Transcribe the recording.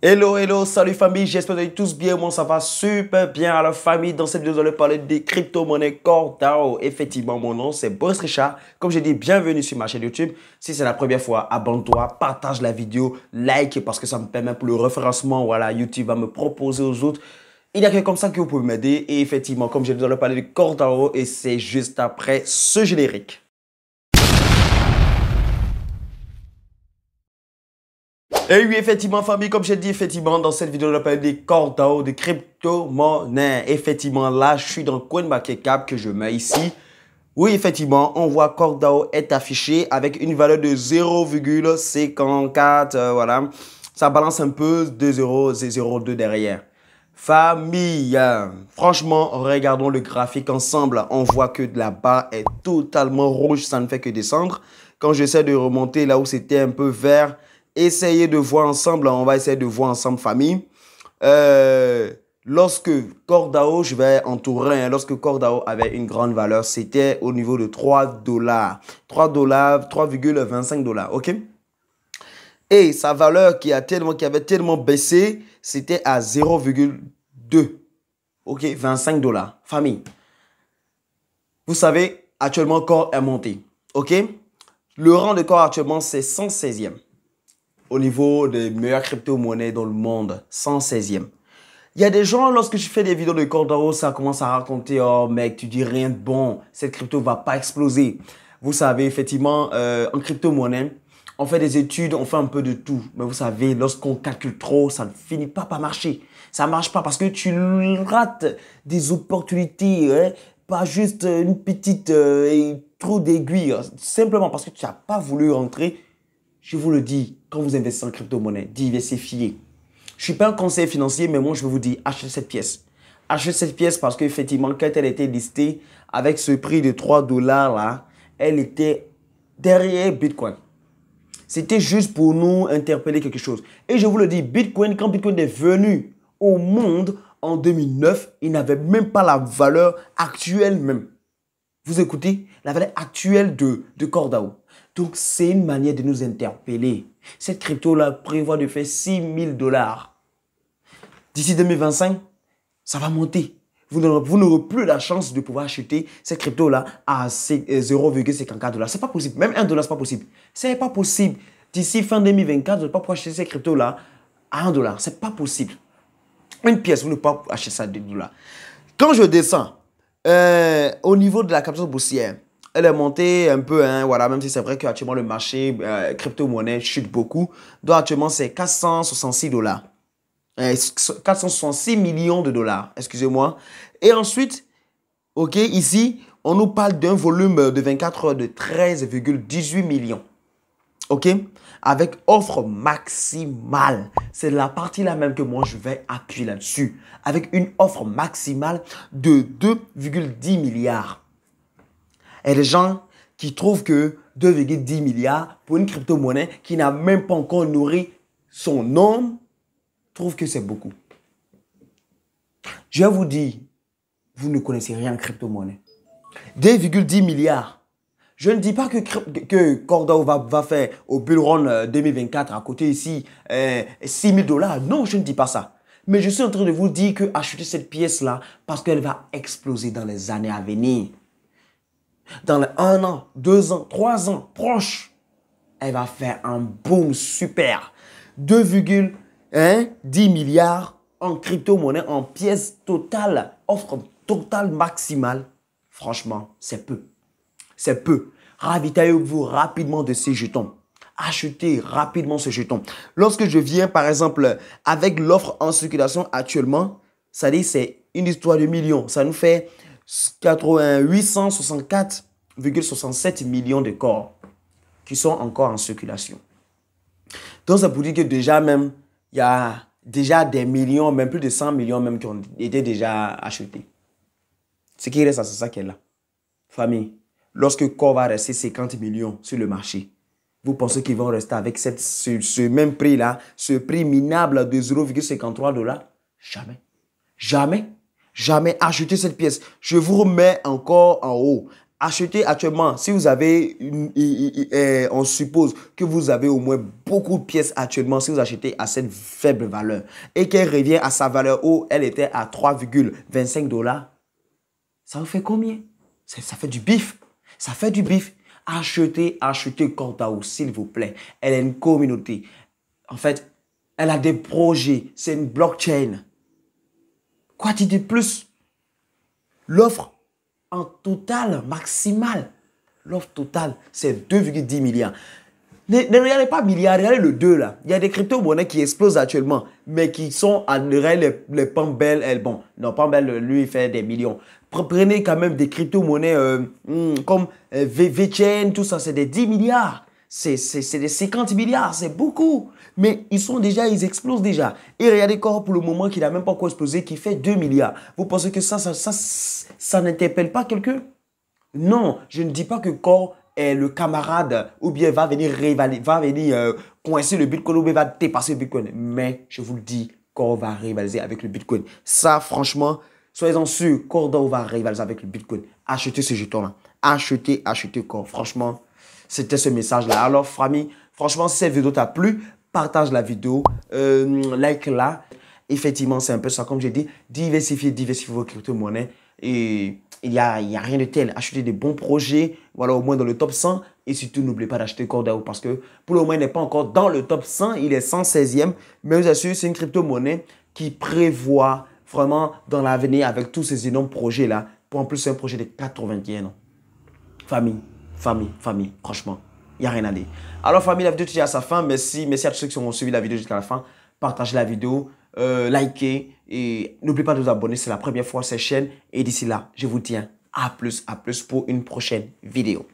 Hello, hello, salut famille, j'espère que vous allez tous bien, moi ça va super bien. Alors famille, dans cette vidéo, on va parler des crypto-monnaies Cordao. Effectivement, mon nom c'est Boris Richard. Comme je dis bienvenue sur ma chaîne YouTube. Si c'est la première fois, abonne-toi, partage la vidéo, like parce que ça me permet pour le référencement. Voilà, YouTube va me proposer aux autres. Il n'y a que comme ça que vous pouvez m'aider. Et effectivement, comme je dit, vous parler de Cordao et c'est juste après ce générique. Et oui, effectivement, famille, comme j'ai dit, effectivement, dans cette vidéo, on a des cordons, des crypto-monnaies. Effectivement, là, je suis dans CoinMarketCap que je mets ici. Oui, effectivement, on voit Cordao est affiché avec une valeur de 0,54, euh, voilà. Ça balance un peu 0,2 derrière. Famille, franchement, regardons le graphique ensemble. On voit que là-bas est totalement rouge, ça ne fait que descendre. Quand j'essaie de remonter là où c'était un peu vert, Essayez de voir ensemble, on va essayer de voir ensemble famille. Euh, lorsque Cordao, je vais entourer, hein, lorsque Cordao avait une grande valeur, c'était au niveau de 3 dollars. 3 dollars, 3,25 dollars, ok Et sa valeur qui, a tellement, qui avait tellement baissé, c'était à 0,2. Ok, 25 dollars. Famille. Vous savez, actuellement, corps est monté. Ok Le rang de corps actuellement, c'est 116e au niveau des meilleures crypto-monnaies dans le monde, 116e. Il y a des gens, lorsque je fais des vidéos de Cordero, ça commence à raconter, oh mec, tu dis rien de bon, cette crypto va pas exploser. Vous savez, effectivement, euh, en crypto-monnaie, on fait des études, on fait un peu de tout. Mais vous savez, lorsqu'on calcule trop, ça ne finit pas par marcher. Ça marche pas parce que tu rates des opportunités, hein. pas juste une petite euh, et trou d'aiguille, hein. simplement parce que tu n'as pas voulu rentrer je vous le dis, quand vous investissez en crypto-monnaie, diversifiez. Je ne suis pas un conseiller financier, mais moi, je vais vous dire, achetez cette pièce. Achetez cette pièce parce qu'effectivement, quand elle était listée avec ce prix de 3 dollars là, elle était derrière Bitcoin. C'était juste pour nous interpeller quelque chose. Et je vous le dis, Bitcoin, quand Bitcoin est venu au monde en 2009, il n'avait même pas la valeur actuelle même. Vous écoutez la valeur actuelle de, de Cordao. Donc, c'est une manière de nous interpeller. Cette crypto-là prévoit de faire 6000 dollars. D'ici 2025, ça va monter. Vous n'aurez plus la chance de pouvoir acheter cette crypto-là à 0,54 euh, dollars. C'est pas possible. Même 1 dollar, c'est pas possible. C'est pas possible. D'ici fin 2024, vous n'allez pas pouvoir acheter cette crypto-là à 1 dollar. C'est pas possible. Une pièce, vous ne pouvez pas acheter ça à 2 dollars. Quand je descends, euh, au niveau de la capsule boursière, elle est montée un peu, hein, voilà, même si c'est vrai qu'actuellement le marché euh, crypto-monnaie chute beaucoup. Donc actuellement c'est 466 dollars. 466 euh, millions de dollars, excusez-moi. Et ensuite, ok, ici, on nous parle d'un volume de 24 heures de 13,18 millions. OK Avec offre maximale. C'est la partie la même que moi je vais appuyer là-dessus. Avec une offre maximale de 2,10 milliards. Et les gens qui trouvent que 2,10 milliards pour une crypto-monnaie qui n'a même pas encore nourri son nom, trouvent que c'est beaucoup. Je vous dis, vous ne connaissez rien en crypto-monnaie. 2,10 milliards je ne dis pas que, que Cordao va, faire au Bull Run 2024 euh, à côté ici 6 euh, 000 dollars. Non, je ne dis pas ça. Mais je suis en train de vous dire que cette pièce-là parce qu'elle va exploser dans les années à venir. Dans les 1 an, 2 ans, 3 ans, proche, elle va faire un boom super. 2,1 hein, milliards en crypto-monnaie, en pièces totale offre totale maximale. Franchement, c'est peu c'est peu. Ravitaillez-vous rapidement de ces jetons. Achetez rapidement ces jetons. Lorsque je viens, par exemple, avec l'offre en circulation actuellement, ça dit c'est une histoire de millions. Ça nous fait 864,67 millions de corps qui sont encore en circulation. Donc ça vous dire que déjà même, il y a déjà des millions, même plus de 100 millions même qui ont été déjà achetés. Ce qui reste, c'est ça est là. Famille, lorsque Core va rester 50 millions sur le marché, vous pensez qu'ils vont rester avec ce, même prix-là, ce prix minable de 0,53 dollars Jamais. Jamais. Jamais. Achetez cette pièce. Je vous remets encore en haut. Achetez actuellement, si vous avez, eh, on suppose que vous avez au moins beaucoup de pièces actuellement, si vous achetez à cette faible valeur et qu'elle revient à sa valeur où elle était à 3,25 dollars, ça vous fait combien Ça fait du bif. Ça fait du bif. Achetez, achetez vous, s'il vous plaît. Elle est une communauté. En fait, elle a des projets. C'est une blockchain. Quoi tu de plus L'offre en total, maximale. L'offre totale, c'est 2,10 milliards. Ne, regardez pas milliard, regardez le 2 là. Il y a des crypto-monnaies qui explosent actuellement, mais qui sont à les, les Pambel, bon, non, Pambel, lui, il fait des millions. Prenez quand même des crypto-monnaies euh, hmm, comme euh, tout ça, c'est des 10 milliards. C'est des 50 milliards, c'est beaucoup. Mais ils sont déjà, ils explosent déjà. Et regardez corps pour le moment qui n'a même pas quoi exploser, qui fait 2 milliards. Vous pensez que ça, ça, ça, n'interpelle pas quelqu'un Non, je ne dis pas que corps le camarade ou bien va venir rivaliser, va venir euh, coincer le Bitcoin ou bien va dépasser le Bitcoin. Mais je vous le dis, Core va rivaliser avec le Bitcoin. Ça, franchement, soyez-en sûrs, on va rivaliser avec le Bitcoin. Achetez ce jeton-là. Achetez, achetez Core. Franchement, c'était ce message-là. Alors, famille, franchement, si cette vidéo t'a plu, partage la vidéo, euh, like-la. Effectivement, c'est un peu ça, comme j'ai dit, diversifiez, diversifiez vos crypto-monnaies et il n'y a, y a rien de tel. acheter des bons projets, voilà, au moins dans le top 100. Et surtout, n'oubliez pas d'acheter Cordao parce que pour le moment, il n'est pas encore dans le top 100. Il est 116e. Mais je vous assure, c'est une crypto-monnaie qui prévoit vraiment dans l'avenir avec tous ces énormes projets-là. Pour en plus, c'est un projet de 81 e Famille, famille, famille, franchement, il n'y a rien à dire. Alors, famille, la vidéo est à sa fin. Merci, merci à tous ceux qui ont suivi la vidéo jusqu'à la fin. Partagez la vidéo, euh, likez et n'oubliez pas de vous abonner. C'est la première fois à cette chaîne. Et d'ici là, je vous tiens à plus, à plus pour une prochaine vidéo.